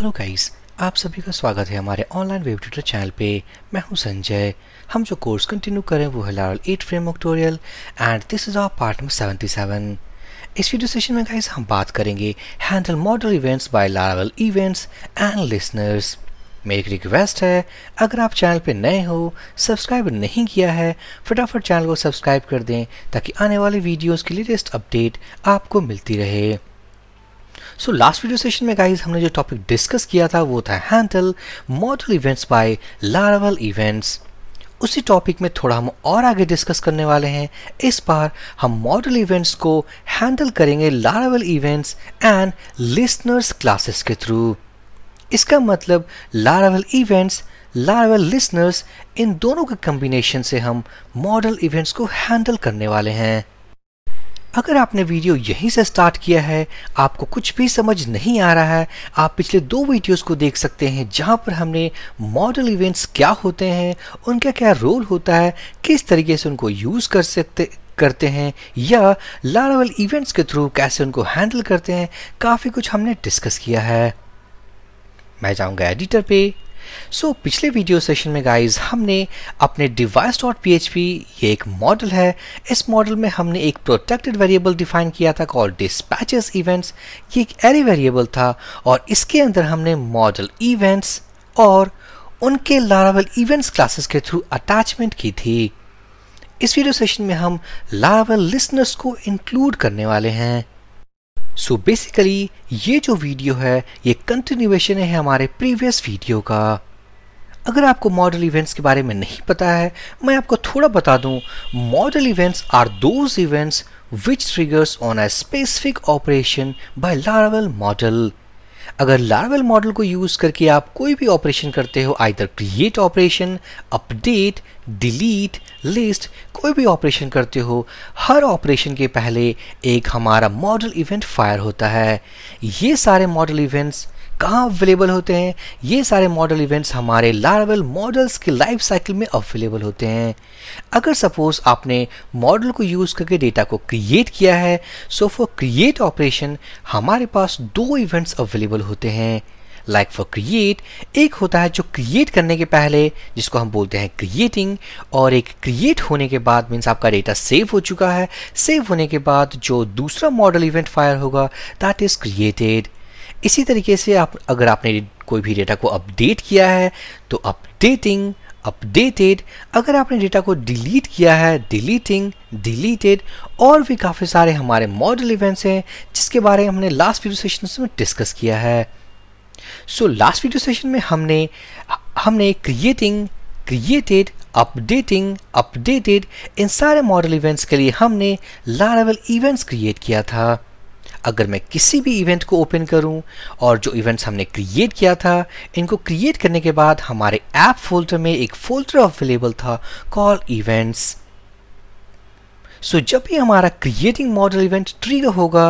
hello guys आप सभी का स्वागत है हमारे ऑनलाइन वेब ट्यूटर चैनल पे मैं हूं संजय हम जो कोर्स कंटिन्यू कर रहे हैं वो है Laravel eight framework tutorial and this is our part number seventy seven इस वीडियो सेशन में गाइस हम बात करेंगे handle model events by Laravel events and listeners मेरी एक रिक्वेस्ट है अगर आप चैनल पर नए हो सब्सक्राइब नहीं किया है फटाफट चैनल को सब्सक्राइब कर दें ताकि आने वाले वीडियोज़ की लेटेस्ट अपडेट आपको मिलती रहे सो लास्ट वीडियो सेशन में गाइस हमने जो टॉपिक डिस्कस किया था वो था handle model events by Laravel events उसी टॉपिक में थोड़ा हम और आगे डिस्कस करने वाले हैं इस बार हम मॉडल इवेंट्स को हैंडल करेंगे Laravel events and listeners classes के थ्रू इसका मतलब लारावल इवेंट्स लारावल लिसनर्स इन दोनों के कम्बिनेशन से हम मॉडल इवेंट्स को हैंडल करने वाले हैं अगर आपने वीडियो यहीं से स्टार्ट किया है आपको कुछ भी समझ नहीं आ रहा है आप पिछले दो वीडियोस को देख सकते हैं जहां पर हमने मॉडल इवेंट्स क्या होते हैं उनका क्या रोल होता है किस तरीके से उनको यूज़ कर सकते करते हैं या लारावल इवेंट्स के थ्रू कैसे उनको हैंडल करते हैं काफ़ी कुछ हमने डिस्कस किया है मैं जाऊँगा एडिटर पे सो so, पिछले वीडियो सेशन में गाइस हमने अपने डिवाइस डॉट पी ये एक मॉडल है इस मॉडल में हमने एक प्रोटेक्टेड वेरिएबल डिफाइन किया था कॉल डिस्पैचेस इवेंट्स ये एक एरे वेरिएबल था और इसके अंदर हमने मॉडल इवेंट्स और उनके लारावल इवेंट्स क्लासेस के थ्रू अटैचमेंट की थी इस वीडियो सेशन में हम लारावल लिसनर्स को इंक्लूड करने वाले हैं सो so बेसिकली ये जो वीडियो है ये कंटिन्यूएशन है हमारे प्रीवियस वीडियो का अगर आपको मॉडल इवेंट्स के बारे में नहीं पता है मैं आपको थोड़ा बता दूं model events are those events which triggers on a specific operation by Laravel model अगर लार्वल मॉडल को यूज़ करके आप कोई भी ऑपरेशन करते हो either create operation update delete list कोई भी ऑपरेशन करते हो हर ऑपरेशन के पहले एक हमारा मॉडल इवेंट फायर होता है ये सारे मॉडल इवेंट्स कहाँ अवेलेबल होते हैं ये सारे मॉडल इवेंट्स हमारे लारावेल मॉडल्स के लाइफ साइकिल में अवेलेबल होते हैं अगर सपोज आपने मॉडल को यूज़ करके डेटा को क्रिएट किया है सो फॉर क्रिएट ऑपरेशन हमारे पास दो इवेंट्स अवेलेबल होते हैं लाइक फॉर क्रिएट एक होता है जो क्रिएट करने के पहले जिसको हम बोलते हैं क्रिएटिंग और एक क्रिएट होने के बाद मीन्स आपका डेटा सेव हो चुका है सेव होने के बाद जो दूसरा मॉडल इवेंट फायर होगा दैट इज़ क्रिएटेड इसी तरीके से आप अगर आपने कोई भी डेटा को अपडेट किया है तो अपडेटिंग अपडेटेड अगर आपने डेटा को डिलीट किया है डिलीटिंग डिलीटेड और भी काफ़ी सारे हमारे मॉडल इवेंट्स हैं जिसके बारे में हमने लास्ट वीडियो सेशन में डिस्कस किया है सो लास्ट वीडियो सेशन में हमने हमने क्रिएटिंग क्रिएटेड अपडेटिंग अपडेटेड इन सारे मॉडल इवेंट्स के लिए हमने लारावेल इवेंट्स क्रिएट किया था अगर मैं किसी भी इवेंट को ओपन करूं और जो इवेंट्स हमने क्रिएट किया था इनको क्रिएट करने के बाद हमारे ऐप फोल्डर में एक फोल्डर अवेलेबल था कॉल इवेंट्स सो so, जब भी हमारा क्रिएटिंग मॉडल इवेंट ट्रिगर होगा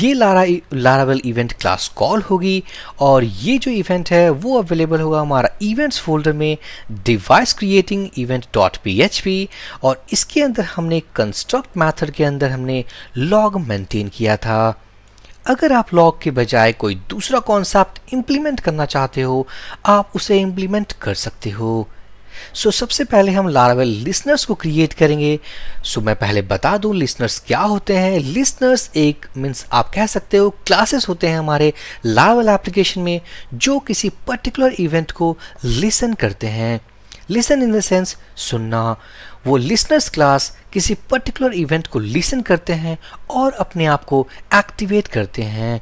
ये Lara Laravel event class call होगी और ये जो इवेंट है वो अवेलेबल होगा हमारा इवेंट्स फोल्डर में device creating event dot P और इसके अंदर हमने कंस्ट्रक्ट मैथड के अंदर हमने लॉग मेंटेन किया था अगर आप लॉग के बजाय कोई दूसरा कॉन्सेप्ट इंप्लीमेंट करना चाहते हो आप उसे इंप्लीमेंट कर सकते हो सो so, सबसे पहले हम लारावेल लिसनर्स को क्रिएट करेंगे सो so, मैं पहले बता दूं लिसनर्स क्या होते हैं लिसनर्स एक मीन्स आप कह सकते हो क्लासेस होते हैं हमारे लारावेल एप्लीकेशन में जो किसी पर्टिकुलर इवेंट को लिसन करते हैं लिसन इन द सेंस सुनना वो लिसनर्स क्लास किसी पर्टिकुलर इवेंट को लिसन करते हैं और अपने आप को एक्टिवेट करते हैं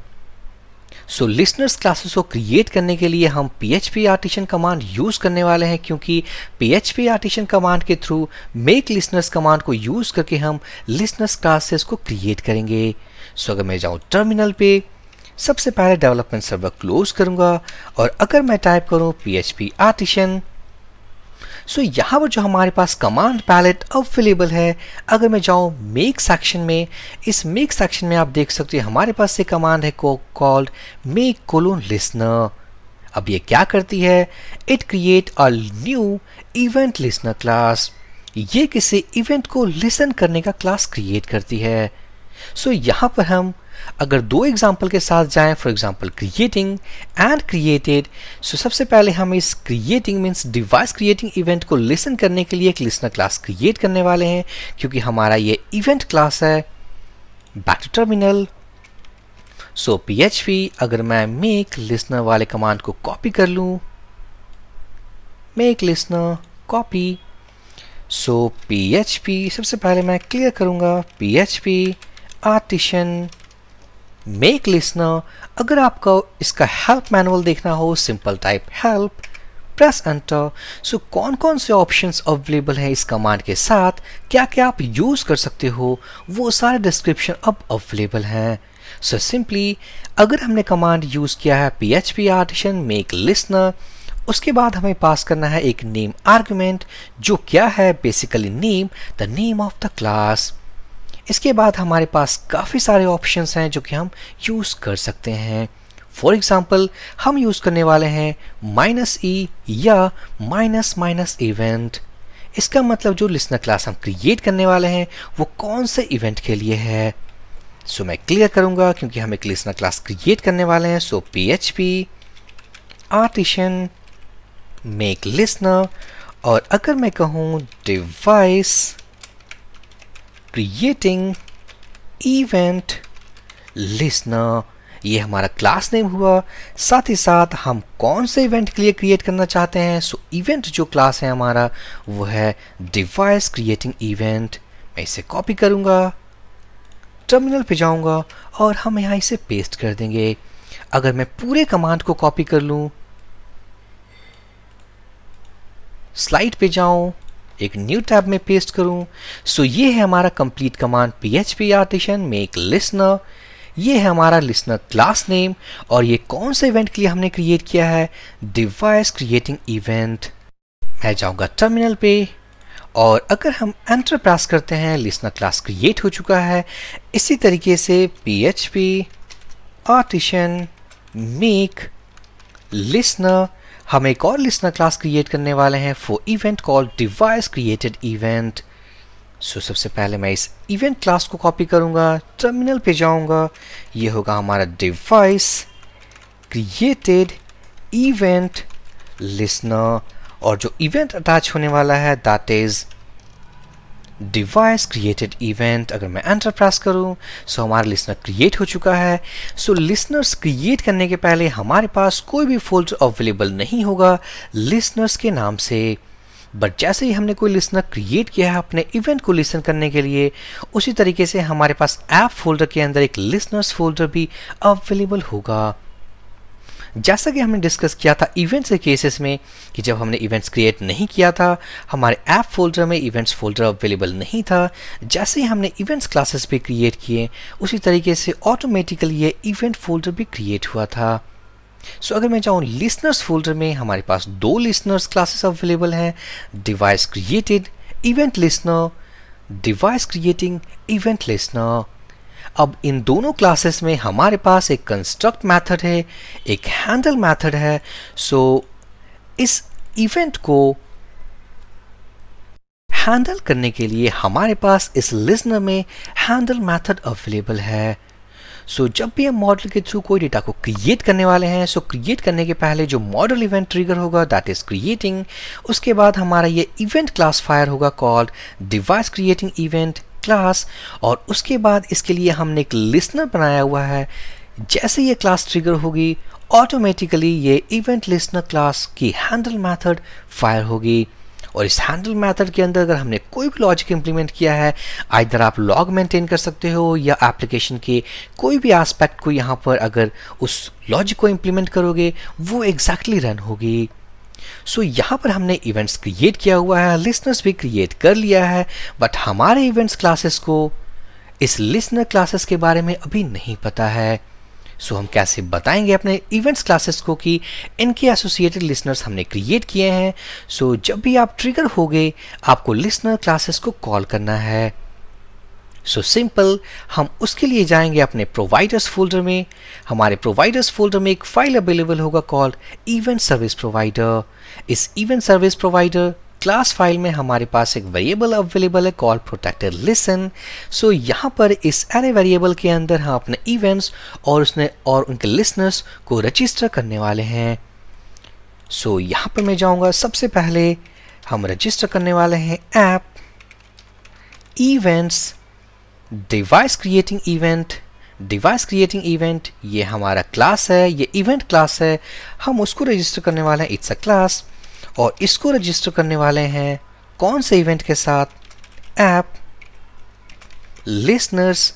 सो लिसनर्स क्लासेस को क्रिएट करने के लिए हम P H P artisan command use करने वाले हैं क्योंकि P H P artisan command के थ्रू मेक लिसनर्स कमांड को यूज़ करके हम लिसनर्स क्लासेस को क्रिएट करेंगे सो so, अगर मैं जाऊँ टर्मिनल पे सबसे पहले डेवलपमेंट सर्वर क्लोज करूंगा और अगर मैं टाइप करूँ P H P artisan so यहाँ पर जो हमारे पास कमांड पैलेट अवेलेबल है अगर मैं जाऊँ मेक सेक्शन में इस मेक सेक्शन में आप देख सकते हो हमारे पास एक कमांड है को कॉल्ड मेक कोलोन लिस्नर अब ये क्या करती है it create a new event listener class ये किसी इवेंट को लिसन करने का क्लास क्रिएट करती है सो so, यहाँ पर हम अगर दो एग्जाम्पल के साथ जाएं for example creating and created so सबसे पहले हम इस creating means device creating event को लिसन करने के लिए एक लिसनर क्लास क्रिएट करने वाले हैं क्योंकि हमारा ये इवेंट क्लास है back to terminal so P अगर मैं मेक लिसनर वाले कमांड को कॉपी कर लू make listener copy so P सबसे पहले मैं क्लियर करूंगा P H P artisan make listener अगर आपको इसका हेल्प मैनुअल देखना हो simple type help press enter so कौन कौन से ऑप्शंस अवेलेबल हैं इस कमांड के साथ क्या क्या आप यूज़ कर सकते हो वो सारे डिस्क्रिप्शन अब अवेलेबल हैं सो सिंपली अगर हमने कमांड यूज़ किया है P H P artisan make listener उसके बाद हमें पास करना है एक नेम आर्ग्यूमेंट जो क्या है basically name the name of the class इसके बाद हमारे पास काफ़ी सारे ऑप्शंस हैं जो कि हम यूज़ कर सकते हैं फॉर एग्ज़ाम्पल हम यूज़ करने वाले हैं माइनस ई e या माइनस माइनस इवेंट इसका मतलब जो लिसनर क्लास हम क्रिएट करने वाले हैं वो कौन से इवेंट के लिए है सो so, मैं क्लियर करूँगा क्योंकि हम एक लिसनर क्लास क्रिएट करने वाले हैं so P H P artisan make listener और अगर मैं कहूँ डिवाइस क्रिएटिंग इवेंट लिस्नर ये हमारा क्लास नेम हुआ साथ ही साथ हम कौन से इवेंट के लिए क्रिएट करना चाहते हैं सो so, इवेंट जो क्लास है हमारा वो है डिवाइस क्रिएटिंग इवेंट मैं इसे कॉपी करूंगा टर्मिनल पे जाऊंगा और हम यहाँ इसे पेस्ट कर देंगे अगर मैं पूरे कमांड को कॉपी कर लूँ स्लाइड पे जाऊँ एक न्यू टैब में पेस्ट करूं सो so ये है हमारा complete command P H P artisan में एक लिसनर ये है हमारा लिसनर क्लास नेम और ये कौन से इवेंट के लिए हमने क्रिएट किया है डिवाइस क्रिएटिंग इवेंट मैं जाऊंगा टर्मिनल पे और अगर हम एंटर प्रेस करते हैं लिसनर क्लास क्रिएट हो चुका है इसी तरीके से P H P artisan make listener हम एक और लिस्नर क्लास क्रिएट करने वाले हैं for event call device created event so सबसे पहले मैं इस इवेंट क्लास को कॉपी करूँगा टर्मिनल पे जाऊंगा ये होगा हमारा डिवाइस क्रिएटेड इवेंट लिस्नर और जो इवेंट अटैच होने वाला है that is device created event अगर मैं एंटर प्रेस करूं सो हमारा लिसनर क्रिएट हो चुका है सो लिसनर्स क्रिएट करने के पहले हमारे पास कोई भी फोल्डर अवेलेबल नहीं होगा लिसनर्स के नाम से बट जैसे ही हमने कोई लिसनर क्रिएट किया है अपने इवेंट को लिसन करने के लिए उसी तरीके से हमारे पास ऐप फोल्डर के अंदर एक लिसनर्स फोल्डर भी अवेलेबल होगा जैसा कि हमने डिस्कस किया था इवेंट्स के केसेस में कि जब हमने इवेंट्स क्रिएट नहीं किया था हमारे ऐप फोल्डर में इवेंट्स फोल्डर अवेलेबल नहीं था जैसे ही हमने इवेंट्स क्लासेस भी क्रिएट किए उसी तरीके से ऑटोमेटिकली ये इवेंट फोल्डर भी क्रिएट हुआ था सो so, अगर मैं चाहूँ लिसनर्स फोल्डर में हमारे पास दो लिसनर्स क्लासेस अवेलेबल हैं device created event listener device creating event listener अब इन दोनों क्लासेस में हमारे पास एक कंस्ट्रक्ट मेथड है एक हैंडल मेथड है सो so, इस इवेंट को हैंडल करने के लिए हमारे पास इस लिस्नर में हैंडल मेथड अवेलेबल है सो so, जब भी हम मॉडल के थ्रू कोई डेटा को क्रिएट करने वाले हैं सो so क्रिएट करने के पहले जो मॉडल इवेंट ट्रिगर होगा दैट इज क्रिएटिंग उसके बाद हमारा ये इवेंट क्लासिफायर होगा called device creating event class और उसके बाद इसके लिए हमने एक लिसनर बनाया हुआ है जैसे ये क्लास ट्रिगर होगी ऑटोमेटिकली ये इवेंट लिसनर क्लास की हैंडल मेथड फायर होगी और इस हैंडल मेथड के अंदर अगर हमने कोई भी लॉजिक इंप्लीमेंट किया है आइधर आप लॉग मेंटेन कर सकते हो या एप्लीकेशन के कोई भी एस्पेक्ट को यहाँ पर अगर उस लॉजिक को इम्प्लीमेंट करोगे वो एग्जैक्टली exactly रन होगी सो so, यहाँ पर हमने इवेंट्स क्रिएट किया हुआ है लिसनर्स भी क्रिएट कर लिया है बट हमारे इवेंट्स क्लासेस को इस लिसनर क्लासेस के बारे में अभी नहीं पता है सो so, हम कैसे बताएंगे अपने इवेंट्स क्लासेस को कि इनके एसोसिएटेड लिसनर्स हमने क्रिएट किए हैं सो so, जब भी आप ट्रिगर हो गए आपको लिसनर क्लासेस को कॉल करना है सो so सिंपल हम उसके लिए जाएंगे अपने प्रोवाइडर्स फोल्डर में हमारे प्रोवाइडर्स फोल्डर में एक फाइल अवेलेबल होगा कॉल्ड इवेंट सर्विस प्रोवाइडर इस event service provider class file में हमारे पास एक वेरिएबल अवेलेबल है कॉल प्रोटेक्टेड लिसन सो यहाँ पर इस एरे वेरिएबल के अंदर हम अपने इवेंट्स और उसने और उनके लिसनर्स को रजिस्टर करने वाले हैं सो so, यहाँ पर मैं जाऊँगा सबसे पहले हम रजिस्टर करने वाले हैं app events device creating event device creating event ये हमारा क्लास है ये इवेंट क्लास है हम उसको रजिस्टर करने वाले हैं इट्स अ क्लास और इसको रजिस्टर करने वाले हैं कौन से इवेंट के साथ ऐप लिसनर्स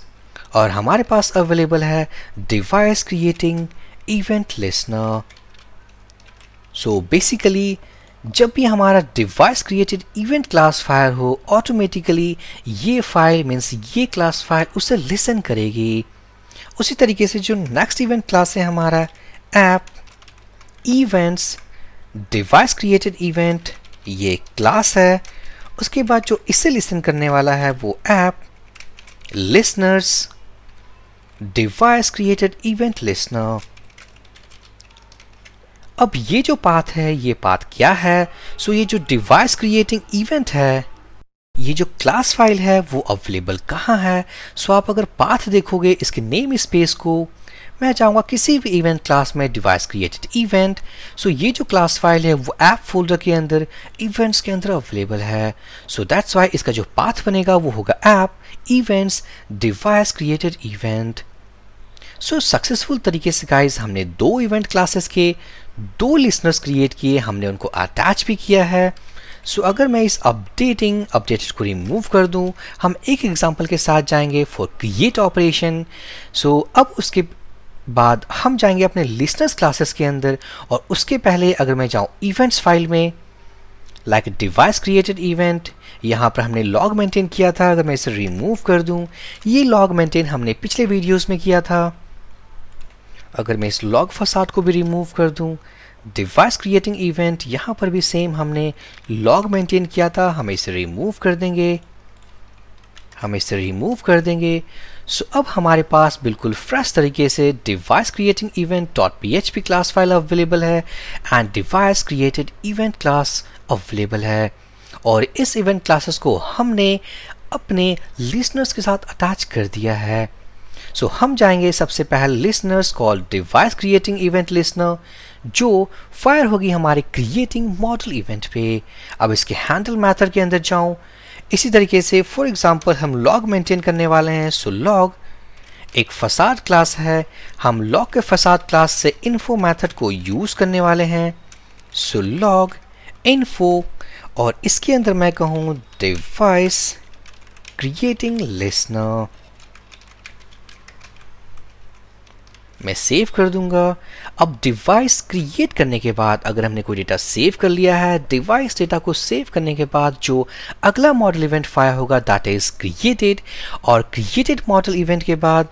और हमारे पास अवेलेबल है device creating event listener so basically जब भी हमारा device created event class fire हो ऑटोमेटिकली ये फाइल मीन्स ये क्लास फायर उसे लिसन करेगी उसी तरीके से जो नेक्स्ट इवेंट क्लास है हमारा app events device created event ये क्लास है उसके बाद जो इसे लिसन करने वाला है वो app listeners device created event listener अब ये जो पाथ है ये पाथ क्या है सो so ये जो डिवाइस क्रिएटिंग इवेंट है ये जो क्लास फाइल है वो अवेलेबल कहाँ है सो so आप अगर पाथ देखोगे इसके नेम स्पेस को मैं चाहूँगा किसी भी इवेंट क्लास में डिवाइस क्रिएटेड इवेंट सो ये जो क्लास फाइल है वो ऐप फोल्डर के अंदर इवेंट्स के अंदर अवेलेबल है सो दैट्स वाई इसका जो पाथ बनेगा वो होगा app events device created event so successful तरीके से गाइज हमने दो इवेंट क्लासेस के दो लिसनर्स क्रिएट किए हमने उनको अटैच भी किया है सो so, अगर मैं इस अपडेटिंग अपडेटेड को रिमूव कर दूं हम एक एग्जांपल के साथ जाएंगे फॉर क्रिएट ऑपरेशन सो अब उसके बाद हम जाएंगे अपने लिसनर्स क्लासेस के अंदर और उसके पहले अगर मैं जाऊं इवेंट्स फाइल में लाइक डिवाइस क्रिएटेड इवेंट यहाँ पर हमने लॉग मेंटेन किया था अगर मैं इसे रिमूव कर दूँ ये लॉग मेंटेन हमने पिछले वीडियोज़ में किया था अगर मैं इस लॉग फसाद को भी रिमूव कर दूँ डिवाइस क्रिएटिंग इवेंट यहाँ पर भी सेम हमने लॉग मेंटेन किया था हम इसे रिमूव कर देंगे हम इसे रिमूव कर देंगे सो अब हमारे पास बिल्कुल फ्रेश तरीके से device creating event dot P H P class file available है and device created event class available है और इस इवेंट क्लासेस को हमने अपने लिसनर्स के साथ अटैच कर दिया है सो so, हम जाएंगे सबसे पहले listeners call device creating event listener जो फायर होगी हमारे क्रिएटिंग मॉडल इवेंट पे अब इसके हैंडल मैथड के अंदर जाऊं इसी तरीके से फॉर एग्जांपल हम लॉग मेंटेन करने वाले हैं सो so लॉग एक फसाद क्लास है हम लॉग के फसाद क्लास से इन्फो मैथड को यूज़ करने वाले हैं सो लॉग इन्फो और इसके अंदर मैं कहूँ डिवाइस क्रिएटिंग लिसनर मैं सेव कर दूंगा अब डिवाइस क्रिएट करने के बाद अगर हमने कोई डेटा सेव कर लिया है डिवाइस डेटा को सेव करने के बाद जो अगला मॉडल इवेंट फायर होगा दैट इज़ क्रिएटेड और क्रिएटेड मॉडल इवेंट के बाद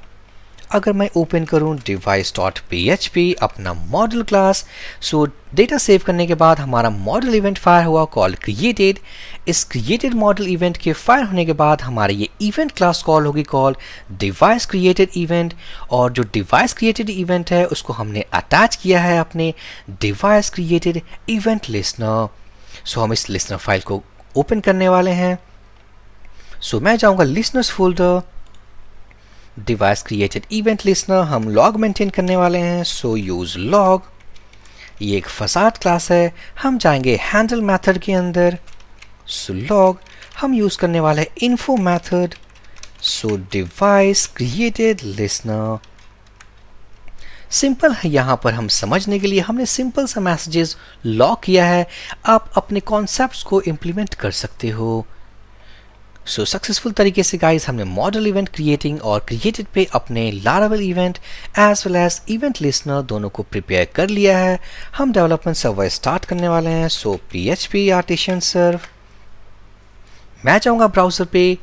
अगर मैं ओपन करूँ device dot P H P अपना model class so data save करने के बाद हमारा मॉडल इवेंट फायर हुआ कॉल क्रिएटेड इस क्रिएटेड मॉडल इवेंट के फायर होने के बाद हमारे ये इवेंट क्लास कॉल होगी कॉल डिवाइस क्रिएटेड इवेंट और जो डिवाइस क्रिएटेड इवेंट है उसको हमने अटैच किया है अपने device created event listener so हम इस लिसनर फाइल को ओपन करने वाले हैं सो so, मैं जाऊंगा listeners folder device created event listener हम लॉग मेंटेन करने वाले हैं सो यूज़ लॉग ये एक फसाद क्लास है हम जाएंगे हैंडल मेथड के अंदर सो लॉग हम यूज़ करने वाले हैं info method so device created listener simple है यहाँ पर हम समझने के लिए हमने सिंपल सा मैसेजेस लॉक किया है आप अपने कॉन्सेप्ट्स को इम्प्लीमेंट कर सकते हो सो so, सक्सेसफुल तरीके से गाइस हमने मॉडल इवेंट क्रिएटिंग और क्रिएटेड पे अपने Laravel event as well as event listener दोनों को प्रिपेयर कर लिया है हम डेवलपमेंट सर्वर स्टार्ट करने वाले हैं so P H P artisan serve मैं चाहूँगा ब्राउज़र पे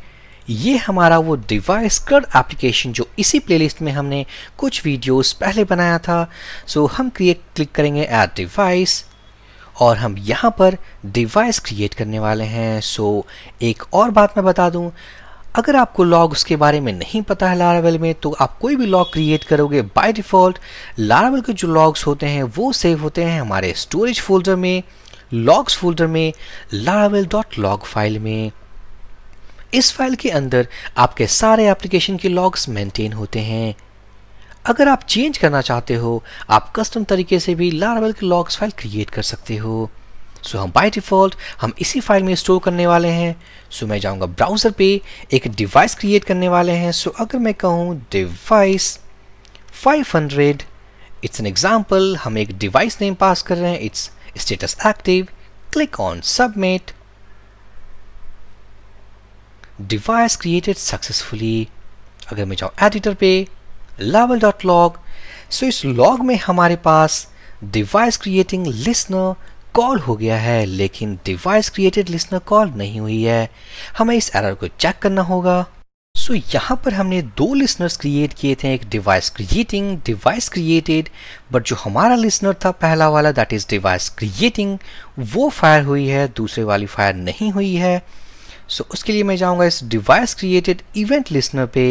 ये हमारा वो डिवाइस कर्ड एप्लीकेशन जो इसी प्लेलिस्ट में हमने कुछ वीडियोस पहले बनाया था सो so, हम क्रिएट क्लिक करेंगे एट डिवाइस और हम यहाँ पर डिवाइस क्रिएट करने वाले हैं सो so, एक और बात मैं बता दूँ अगर आपको लॉग उसके बारे में नहीं पता है लारावेल में तो आप कोई भी लॉग क्रिएट करोगे बाय डिफ़ॉल्ट लारावेल के जो लॉग्स होते हैं वो सेव होते हैं हमारे स्टोरेज फोल्डर में लॉग्स फोल्डर में लारावेल डॉट लॉग फाइल में इस फाइल के अंदर आपके सारे एप्लीकेशन के लॉग्स मेंटेन होते हैं अगर आप चेंज करना चाहते हो आप कस्टम तरीके से भी लारावेल की लॉग्स फाइल क्रिएट कर सकते हो सो so, हम बाय डिफ़ॉल्ट हम इसी फाइल में स्टोर करने वाले हैं सो so, मैं जाऊंगा ब्राउज़र पे एक डिवाइस क्रिएट करने वाले हैं सो so, अगर मैं कहूँ डिवाइस 500 इट्स एन एग्जाम्पल हम एक डिवाइस नेम पास कर रहे हैं it's status active click on submit device created successfully अगर मैं जाऊँ एडिटर पे डॉट लॉग सो इस लॉग में हमारे पास डिवाइस क्रिएटिंग लिसनर कॉल हो गया है लेकिन डिवाइस क्रिएटेड लिसनर कॉल नहीं हुई है हमें इस एरर को चेक करना होगा सो so, यहाँ पर हमने दो लिसनर्स क्रिएट किए थे एक device creating device created but जो हमारा लिसनर था पहला वाला दैट इज़ डिवाइस क्रिएटिंग वो फायर हुई है दूसरे वाली फायर नहीं हुई है सो so, उसके लिए मैं जाऊँगा इस डिवाइस क्रिएटेड इवेंट लिसनर पे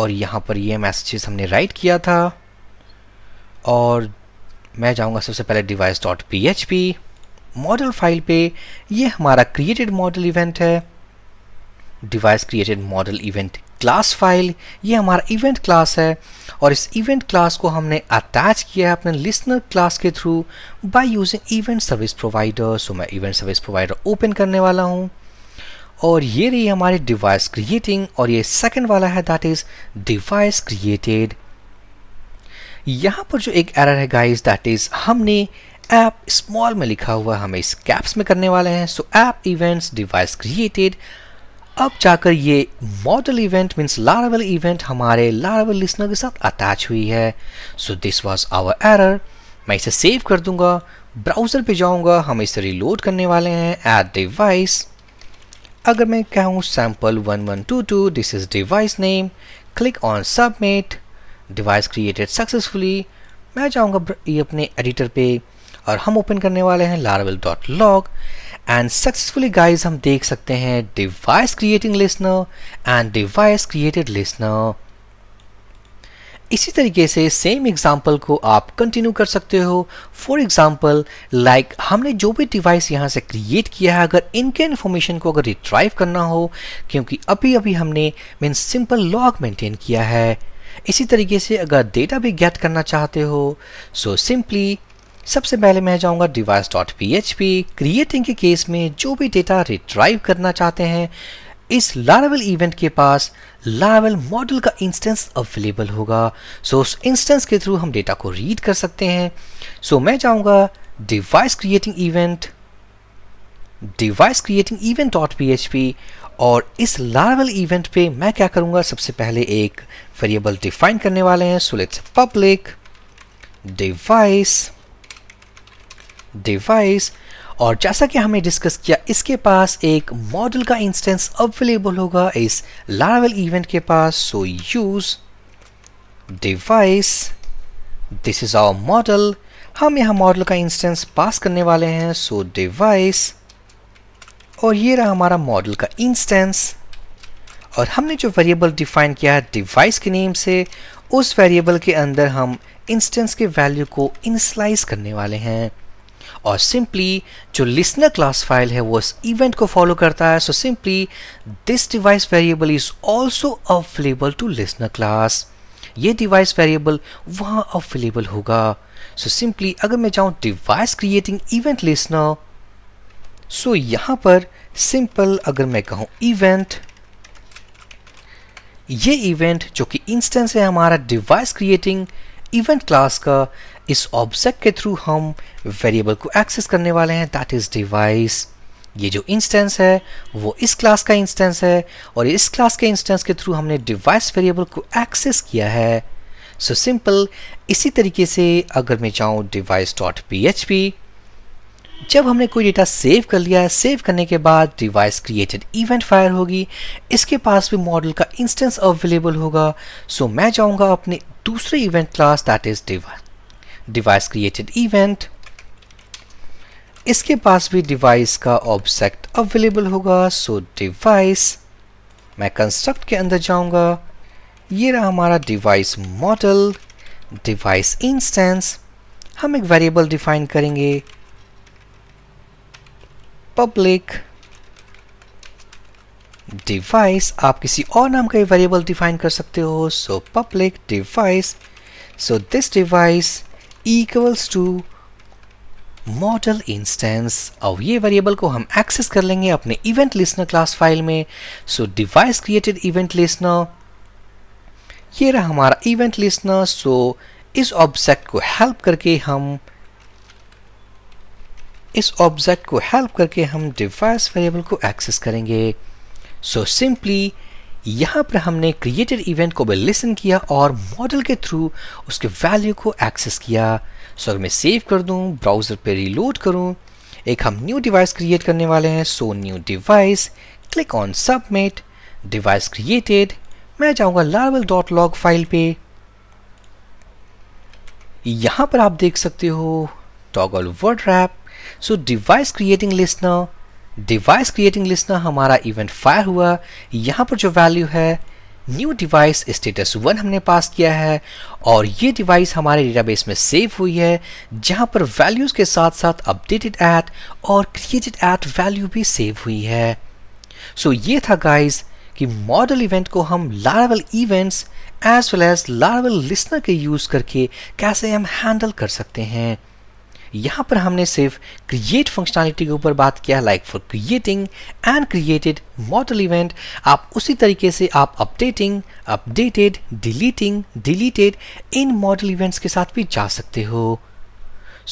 और यहाँ पर ये मैसेजेस हमने राइट किया था और मैं जाऊँगा सबसे पहले device dot P H P model file पे ये हमारा क्रिएटेड मॉडल इवेंट है device created model event class file ये हमारा इवेंट क्लास है और इस इवेंट क्लास को हमने अटैच किया है अपने लिसनर क्लास के through by using event service provider so मैं इवेंट सर्विस प्रोवाइडर ओपन करने वाला हूँ और ये रही हमारे डिवाइस क्रिएटिंग और ये सेकंड वाला है दैट इज डिवाइस क्रिएटेड यहां पर जो एक एरर है गाइस दैट इज हमने ऐप स्मॉल में लिखा हुआ हमें इस कैप्स में करने वाले हैं so app events device created अब जाकर ये model event means Laravel event हमारे लारावल लिस्नर के साथ अटैच हुई है so this was our error मैं इसे सेव कर दूंगा ब्राउज़र पे जाऊंगा हम इसे रिलोड करने वाले हैं एट डिवाइस अगर मैं कहूँ sample one one two two this is device name click on submit device created successfully मैं जाऊँगा ये अपने एडिटर पे और हम ओपन करने वाले हैं Laravel dot log and successfully guys हम देख सकते हैं device creating listener and device created listener इसी तरीके से सेम एग्जाम्पल को आप कंटिन्यू कर सकते हो फॉर एग्जाम्पल लाइक हमने जो भी डिवाइस यहाँ से क्रिएट किया है अगर इनके इन्फॉर्मेशन को अगर रिट्राइव करना हो क्योंकि अभी अभी हमने मीन सिंपल लॉग मेंटेन किया है इसी तरीके से अगर डेटा भी गेट करना चाहते हो सो so सिंपली सबसे पहले मैं जाऊंगा device dot P H P creating के केस में जो भी डेटा रिट्राइव करना चाहते हैं इस लारावेल इवेंट के पास लारावेल मॉडल का इंस्टेंस अवेलेबल होगा सो उस इंस्टेंस के थ्रू हम डेटा को रीड कर सकते हैं सो so, मैं जाऊंगा device creating event device creating event dot P और इस लारावेल इवेंट पे मैं क्या करूंगा सबसे पहले एक वेरिएबल डिफाइन करने वाले हैं so let's public device device और जैसा कि हमने डिस्कस किया इसके पास एक मॉडल का इंस्टेंस अवेलेबल होगा इस लारावेल इवेंट के पास so use device this is our model हम यहाँ मॉडल का इंस्टेंस पास करने वाले हैं सो डिवाइस और ये रहा हमारा मॉडल का इंस्टेंस और हमने जो वेरिएबल डिफाइन किया है डिवाइस के नेम से उस वेरिएबल के अंदर हम इंस्टेंस के वैल्यू को इंसलाइज करने वाले हैं और सिंपली जो लिसनर क्लास फाइल है वो इस इवेंट को फॉलो करता है so simply this device variable is also available to listener class ये डिवाइस वेरिएबल वहाँ अवेलेबल होगा सो so सिंपली अगर मैं जाऊँ device creating event listener so यहाँ पर सिंपल अगर मैं कहूँ इवेंट ये इवेंट जो कि इंस्टेंस है हमारा डिवाइस क्रिएटिंग इवेंट क्लास का इस ऑब्जेक्ट के थ्रू हम वेरिएबल को एक्सेस करने वाले हैं दैट इज़ डिवाइस ये जो इंस्टेंस है वो इस क्लास का इंस्टेंस है और इस क्लास के इंस्टेंस के थ्रू हमने डिवाइस वेरिएबल को एक्सेस किया है सो so सिंपल इसी तरीके से अगर मैं जाऊँ device dot P H P जब हमने कोई डेटा सेव कर लिया है सेव करने के बाद डिवाइस क्रिएटेड इवेंट फायर होगी इसके पास भी मॉडल का इंस्टेंस अवेलेबल होगा सो मैं जाऊंगा अपने दूसरे event class that is device created event इसके पास भी डिवाइस का ऑब्जेक्ट अवेलेबल होगा सो डिवाइस मैं कंस्ट्रक्ट के अंदर जाऊंगा ये रहा हमारा डिवाइस मॉडल डिवाइस इंस्टेंस हम एक वेरिएबल डिफाइन करेंगे public डिवाइस आप किसी और नाम का variable डिफाइन कर सकते हो so public device so this device equals to model instance और ये वेरिएबल को हम एक्सेस कर लेंगे अपने इवेंट listener क्लास फाइल में so device created event listener ये रहा हमारा इवेंट listener सो इस ऑब्जेक्ट को हेल्प करके हम इस ऑब्जेक्ट को हेल्प करके हम डिवाइस वेरिएबल को एक्सेस करेंगे सो so सिंपली यहां पर हमने क्रिएटेड इवेंट को भी लिसन किया और मॉडल के थ्रू उसके वैल्यू को एक्सेस किया सो so, अगर मैं सेव कर दूं ब्राउज़र पे रिलोड करूं एक हम न्यू डिवाइस क्रिएट करने वाले हैं so new device click on submit device created मैं जाऊँगा लारवल डॉट लॉग फाइल पे यहां पर आप देख सकते हो toggle word wrap so device creating listener device creating listener हमारा इवेंट फायर हुआ यहाँ पर जो वैल्यू है न्यू डिवाइस स्टेटस वन हमने पास किया है और ये डिवाइस हमारे डेटाबेस में सेव हुई है जहाँ पर वैल्यूज़ के साथ साथ अपडेटेड एट और क्रिएटेड एट वैल्यू भी सेव हुई है सो so, ये था गाइस कि मॉडल इवेंट को हम Laravel events as well as Laravel listener के यूज़ करके कैसे हम हैंडल कर सकते हैं यहाँ पर हमने सिर्फ क्रिएट फंक्शनैलिटी के ऊपर बात किया like for creating and created model event आप उसी तरीके से आप अपडेटिंग अपडेटेड डिलीटिंग डिलीटेड इन मॉडल इवेंट्स के साथ भी जा सकते हो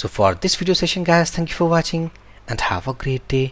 so for this video session guys thank you for watching and have a great day